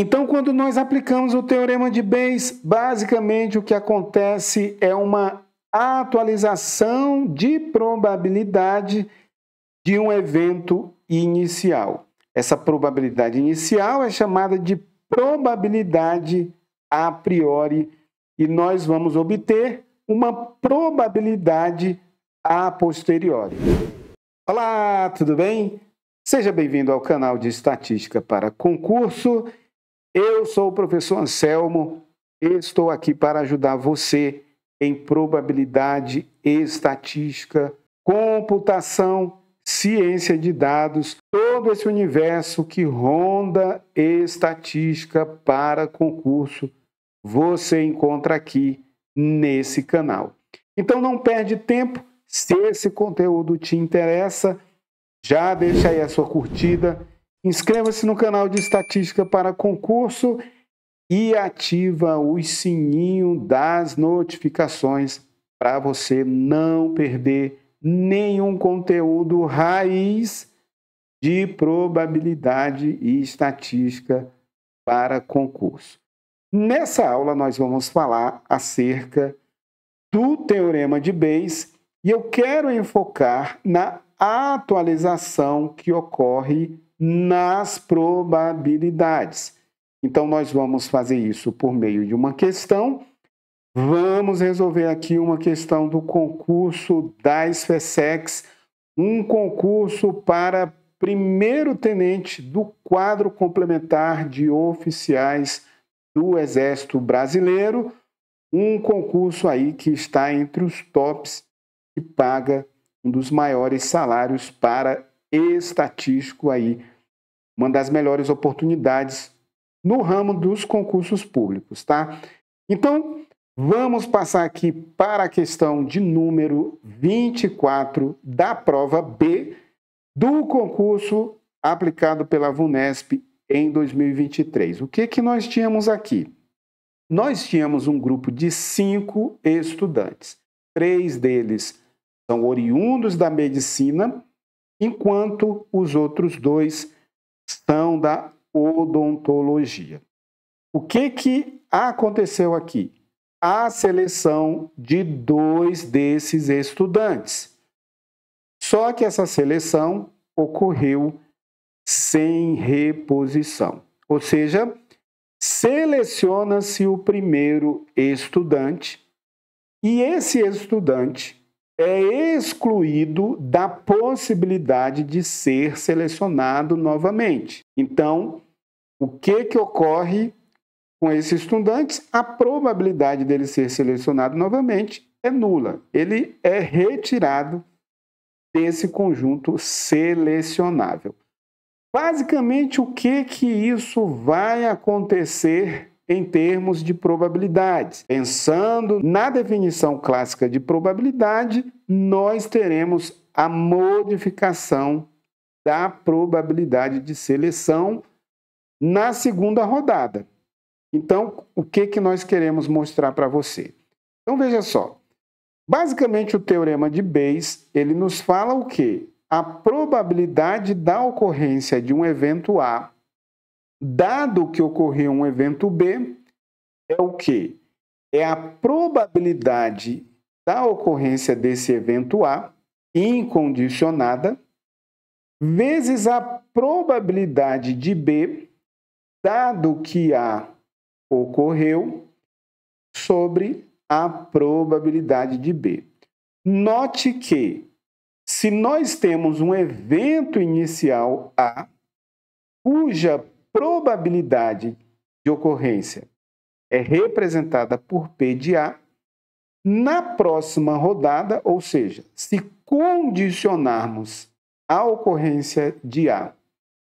Então, quando nós aplicamos o teorema de Bayes, basicamente o que acontece é uma atualização de probabilidade de um evento inicial. Essa probabilidade inicial é chamada de probabilidade a priori e nós vamos obter uma probabilidade a posteriori. Olá, tudo bem? Seja bem-vindo ao canal de Estatística para Concurso eu sou o professor Anselmo, estou aqui para ajudar você em probabilidade estatística, computação, ciência de dados, todo esse universo que ronda estatística para concurso, você encontra aqui nesse canal. Então não perde tempo, se esse conteúdo te interessa, já deixa aí a sua curtida Inscreva-se no canal de Estatística para Concurso e ativa o sininho das notificações para você não perder nenhum conteúdo raiz de probabilidade e estatística para concurso. Nessa aula nós vamos falar acerca do teorema de Bayes e eu quero enfocar na atualização que ocorre nas probabilidades. Então, nós vamos fazer isso por meio de uma questão. Vamos resolver aqui uma questão do concurso da SFESEX, um concurso para primeiro tenente do quadro complementar de oficiais do Exército Brasileiro, um concurso aí que está entre os tops e paga um dos maiores salários para estatístico aí, uma das melhores oportunidades no ramo dos concursos públicos, tá? Então, vamos passar aqui para a questão de número 24 da prova B do concurso aplicado pela VUNESP em 2023. O que que nós tínhamos aqui? Nós tínhamos um grupo de cinco estudantes. Três deles são oriundos da medicina enquanto os outros dois são da odontologia. O que, que aconteceu aqui? A seleção de dois desses estudantes. Só que essa seleção ocorreu sem reposição. Ou seja, seleciona-se o primeiro estudante e esse estudante é excluído da possibilidade de ser selecionado novamente. Então, o que, que ocorre com esses estudantes? A probabilidade dele ser selecionado novamente é nula. Ele é retirado desse conjunto selecionável. Basicamente, o que que isso vai acontecer em termos de probabilidades. Pensando na definição clássica de probabilidade, nós teremos a modificação da probabilidade de seleção na segunda rodada. Então, o que, que nós queremos mostrar para você? Então, veja só. Basicamente, o teorema de Bayes, ele nos fala o que? A probabilidade da ocorrência de um evento A dado que ocorreu um evento B, é o que? É a probabilidade da ocorrência desse evento A, incondicionada, vezes a probabilidade de B, dado que A ocorreu, sobre a probabilidade de B. Note que, se nós temos um evento inicial A, cuja probabilidade de ocorrência é representada por P de A, na próxima rodada, ou seja, se condicionarmos a ocorrência de A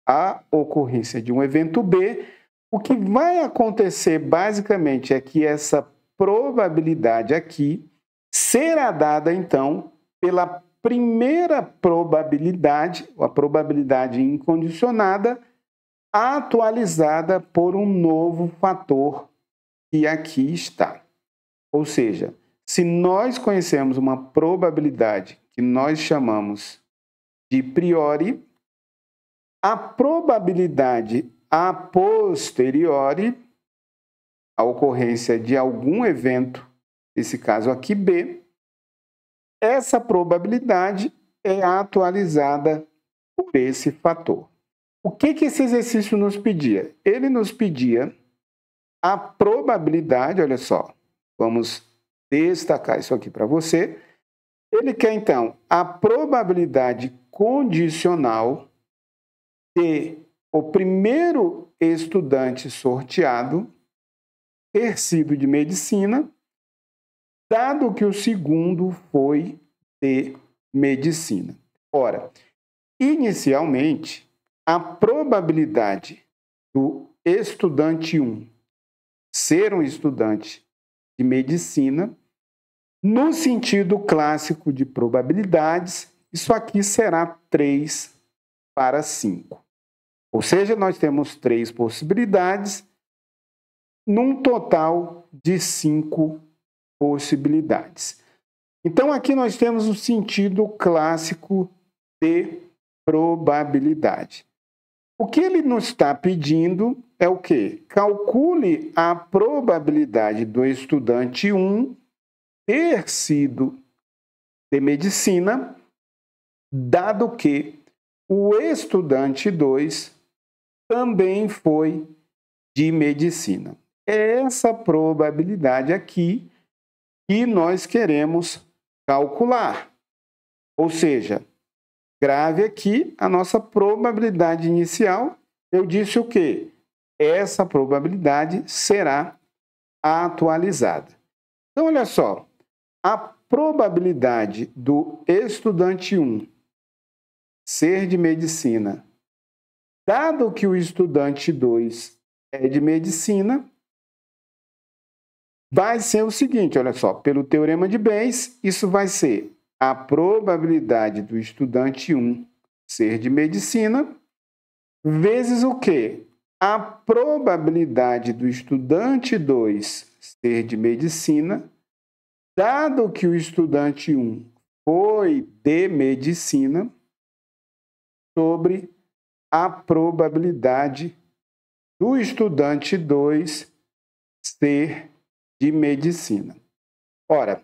à ocorrência de um evento B, o que vai acontecer basicamente é que essa probabilidade aqui será dada então pela primeira probabilidade, a probabilidade incondicionada, atualizada por um novo fator que aqui está. Ou seja, se nós conhecemos uma probabilidade que nós chamamos de priori, a probabilidade a posteriori, a ocorrência de algum evento, nesse caso aqui B, essa probabilidade é atualizada por esse fator. O que, que esse exercício nos pedia? Ele nos pedia a probabilidade, olha só, vamos destacar isso aqui para você. Ele quer, então, a probabilidade condicional de o primeiro estudante sorteado ter sido de medicina, dado que o segundo foi de medicina. Ora, inicialmente, a probabilidade do estudante 1 ser um estudante de medicina, no sentido clássico de probabilidades, isso aqui será 3 para 5. Ou seja, nós temos três possibilidades, num total de cinco possibilidades. Então, aqui nós temos o sentido clássico de probabilidade. O que ele nos está pedindo é o quê? Calcule a probabilidade do estudante 1 ter sido de medicina, dado que o estudante 2 também foi de medicina. É essa probabilidade aqui que nós queremos calcular. Ou seja, grave aqui a nossa probabilidade inicial. Eu disse o quê? Essa probabilidade será atualizada. Então, olha só, a probabilidade do estudante 1 ser de medicina, dado que o estudante 2 é de medicina, vai ser o seguinte, olha só, pelo teorema de Bayes, isso vai ser a probabilidade do estudante 1 ser de medicina, vezes o que? A probabilidade do estudante 2 ser de medicina, dado que o estudante 1 foi de medicina, sobre a probabilidade do estudante 2 ser de medicina. Ora,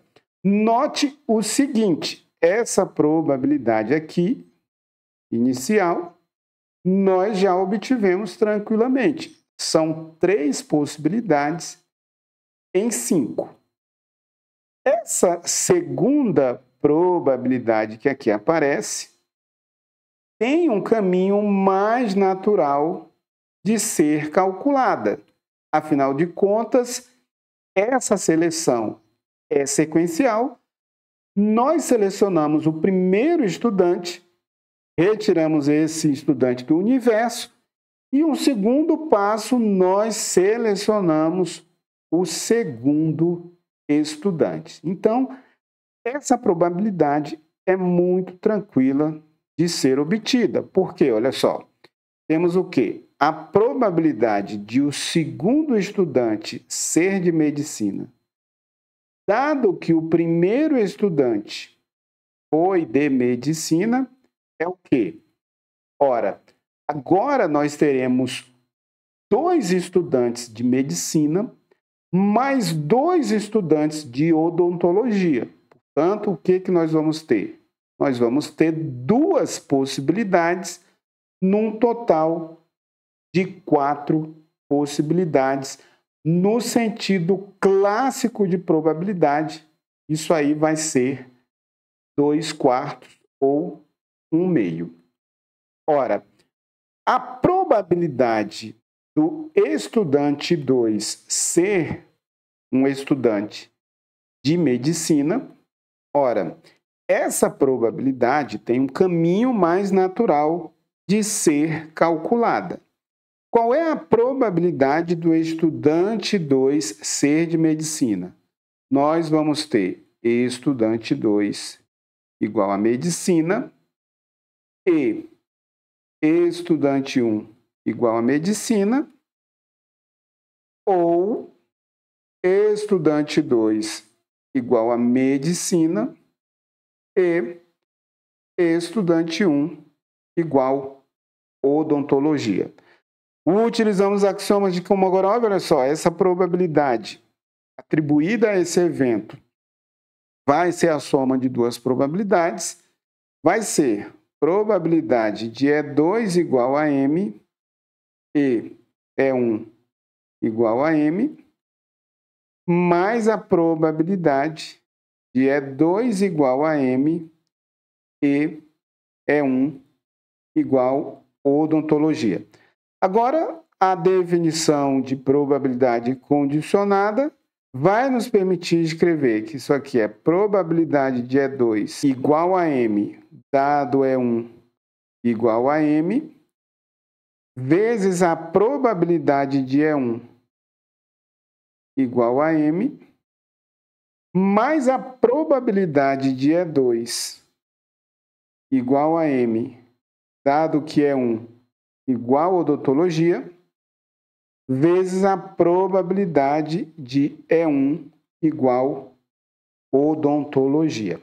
Note o seguinte: essa probabilidade aqui, inicial, nós já obtivemos tranquilamente. São três possibilidades em cinco. Essa segunda probabilidade que aqui aparece tem um caminho mais natural de ser calculada. Afinal de contas, essa seleção é sequencial, nós selecionamos o primeiro estudante, retiramos esse estudante do universo, e um segundo passo, nós selecionamos o segundo estudante. Então, essa probabilidade é muito tranquila de ser obtida, porque, olha só, temos o quê? A probabilidade de o segundo estudante ser de medicina Dado que o primeiro estudante foi de medicina, é o quê? Ora, agora nós teremos dois estudantes de medicina mais dois estudantes de odontologia. Portanto, o que, que nós vamos ter? Nós vamos ter duas possibilidades, num total de quatro possibilidades no sentido clássico de probabilidade, isso aí vai ser 2 quartos ou 1 um meio. Ora, a probabilidade do estudante 2 ser um estudante de medicina, ora, essa probabilidade tem um caminho mais natural de ser calculada. Qual é a probabilidade do estudante 2 ser de medicina? Nós vamos ter estudante 2 igual a medicina e estudante 1 um igual a medicina ou estudante 2 igual a medicina e estudante 1 um igual odontologia. Utilizamos axiomas de Kolmogorov, olha só, essa probabilidade atribuída a esse evento vai ser a soma de duas probabilidades, vai ser probabilidade de E2 igual a M e E1 igual a M, mais a probabilidade de E2 igual a M e E1 igual odontologia. Agora, a definição de probabilidade condicionada vai nos permitir escrever que isso aqui é probabilidade de E2 igual a M, dado E1 igual a M, vezes a probabilidade de E1 igual a M, mais a probabilidade de E2 igual a M, dado que E1 igual a odontologia, vezes a probabilidade de E1 igual odontologia.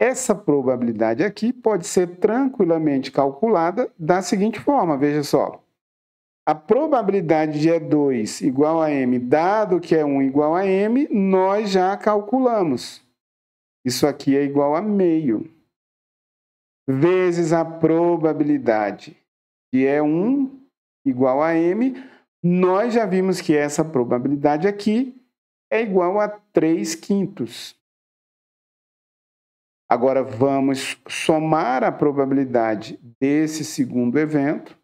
Essa probabilidade aqui pode ser tranquilamente calculada da seguinte forma, veja só. A probabilidade de E2 igual a M, dado que E1 igual a M, nós já calculamos. Isso aqui é igual a meio. Vezes a probabilidade que é 1 igual a m, nós já vimos que essa probabilidade aqui é igual a 3 quintos. Agora vamos somar a probabilidade desse segundo evento.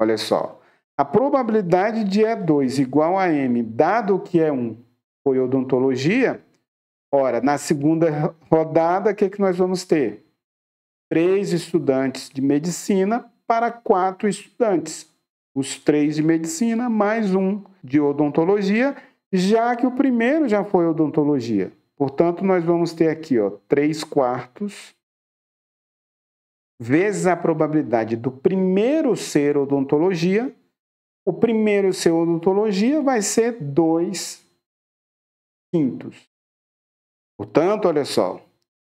Olha só. A probabilidade de E2 igual a M, dado que é 1, foi odontologia. Ora, na segunda rodada, o que, é que nós vamos ter? Três estudantes de medicina para quatro estudantes, os três de medicina mais um de odontologia, já que o primeiro já foi odontologia. Portanto, nós vamos ter aqui ó, 3 quartos vezes a probabilidade do primeiro ser odontologia. O primeiro ser odontologia vai ser 2 quintos. Portanto, olha só,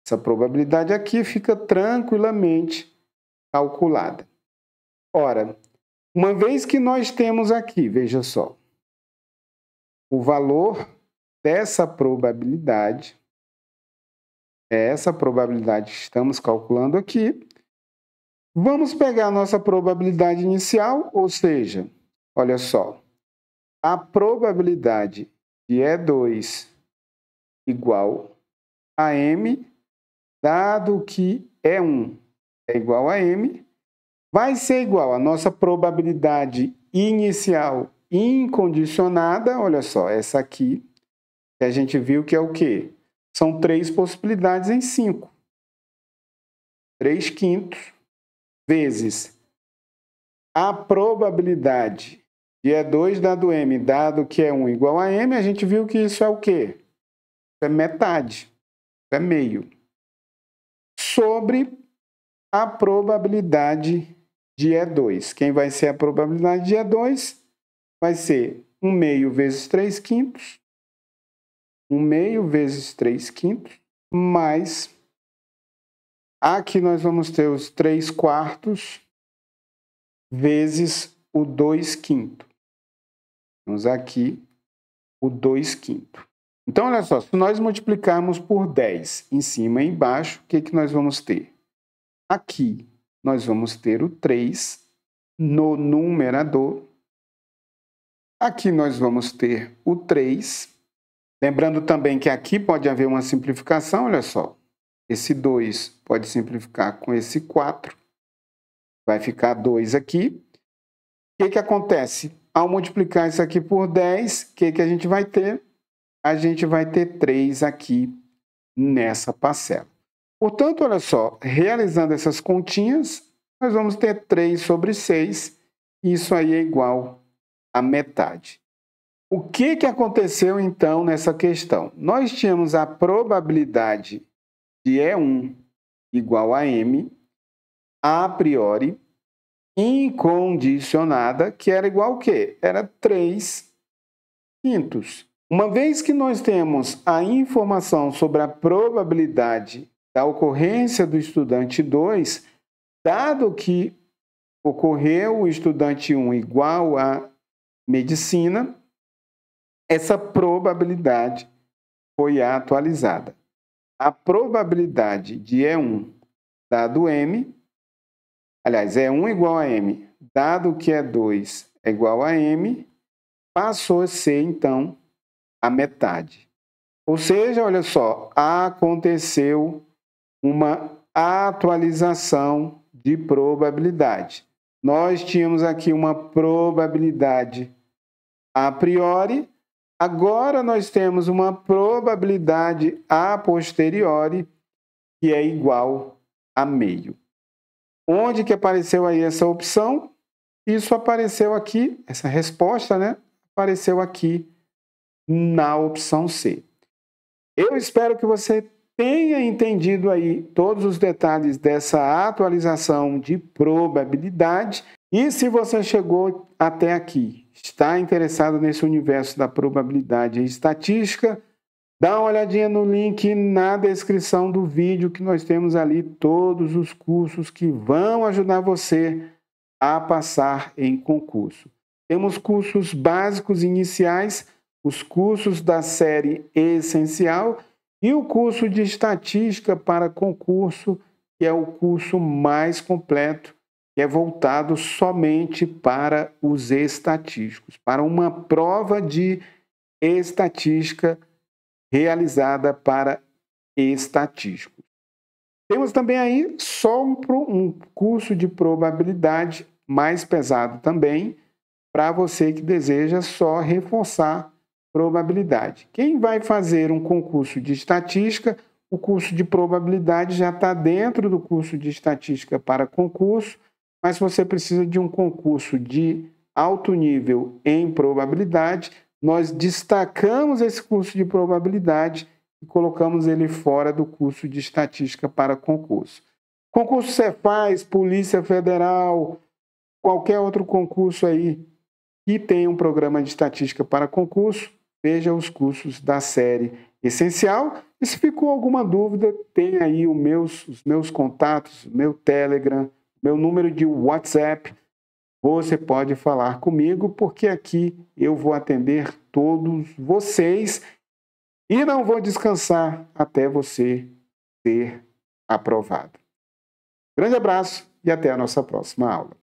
essa probabilidade aqui fica tranquilamente calculada. Ora, uma vez que nós temos aqui, veja só, o valor dessa probabilidade, é essa probabilidade que estamos calculando aqui, vamos pegar a nossa probabilidade inicial, ou seja, olha só, a probabilidade de E2 igual a M, dado que E1 é igual a M, vai ser igual à nossa probabilidade inicial incondicionada, olha só, essa aqui, que a gente viu que é o quê? São três possibilidades em cinco. 3 quintos vezes a probabilidade de E2 dado M, dado que é 1 igual a M, a gente viu que isso é o quê? Isso é metade, isso é meio. Sobre a probabilidade de E2. Quem vai ser a probabilidade de E2? Vai ser 1 meio vezes 3 quintos, 1 meio vezes 3 quintos, mais aqui nós vamos ter os 3 quartos vezes o 2 quinto. Temos aqui o 2 quinto. Então, olha só, se nós multiplicarmos por 10 em cima e embaixo, o que, que nós vamos ter? Aqui, nós vamos ter o 3 no numerador. Aqui nós vamos ter o 3. Lembrando também que aqui pode haver uma simplificação, olha só. Esse 2 pode simplificar com esse 4. Vai ficar 2 aqui. O que, que acontece? Ao multiplicar isso aqui por 10, o que, que a gente vai ter? A gente vai ter 3 aqui nessa parcela. Portanto, olha só, realizando essas continhas, nós vamos ter 3 sobre 6, isso aí é igual a metade. O que, que aconteceu então nessa questão? Nós tínhamos a probabilidade de E1 igual a M, a priori, incondicionada, que era igual a quê? Era 3 quintos. Uma vez que nós temos a informação sobre a probabilidade da ocorrência do estudante 2, dado que ocorreu o estudante 1 um igual a medicina, essa probabilidade foi atualizada. A probabilidade de E1 dado M, aliás, E1 igual a M, dado que E2 é igual a M, passou a ser, então, a metade. Ou seja, olha só, aconteceu uma atualização de probabilidade. Nós tínhamos aqui uma probabilidade a priori, agora nós temos uma probabilidade a posteriori que é igual a meio. Onde que apareceu aí essa opção? Isso apareceu aqui, essa resposta, né? Apareceu aqui na opção C. Eu espero que você tenha entendido aí todos os detalhes dessa atualização de probabilidade. E se você chegou até aqui, está interessado nesse universo da probabilidade e estatística, dá uma olhadinha no link na descrição do vídeo que nós temos ali todos os cursos que vão ajudar você a passar em concurso. Temos cursos básicos iniciais, os cursos da série essencial e o curso de Estatística para concurso, que é o curso mais completo, que é voltado somente para os estatísticos, para uma prova de estatística realizada para estatísticos. Temos também aí só um, um curso de probabilidade mais pesado também, para você que deseja só reforçar probabilidade. Quem vai fazer um concurso de estatística, o curso de probabilidade já está dentro do curso de estatística para concurso, mas você precisa de um concurso de alto nível em probabilidade. Nós destacamos esse curso de probabilidade e colocamos ele fora do curso de estatística para concurso. Concurso Cefaz, Polícia Federal, qualquer outro concurso aí que tem um programa de estatística para concurso, veja os cursos da série essencial. E se ficou alguma dúvida, tem aí os meus, os meus contatos, meu Telegram, meu número de WhatsApp. Você pode falar comigo, porque aqui eu vou atender todos vocês e não vou descansar até você ser aprovado. Grande abraço e até a nossa próxima aula.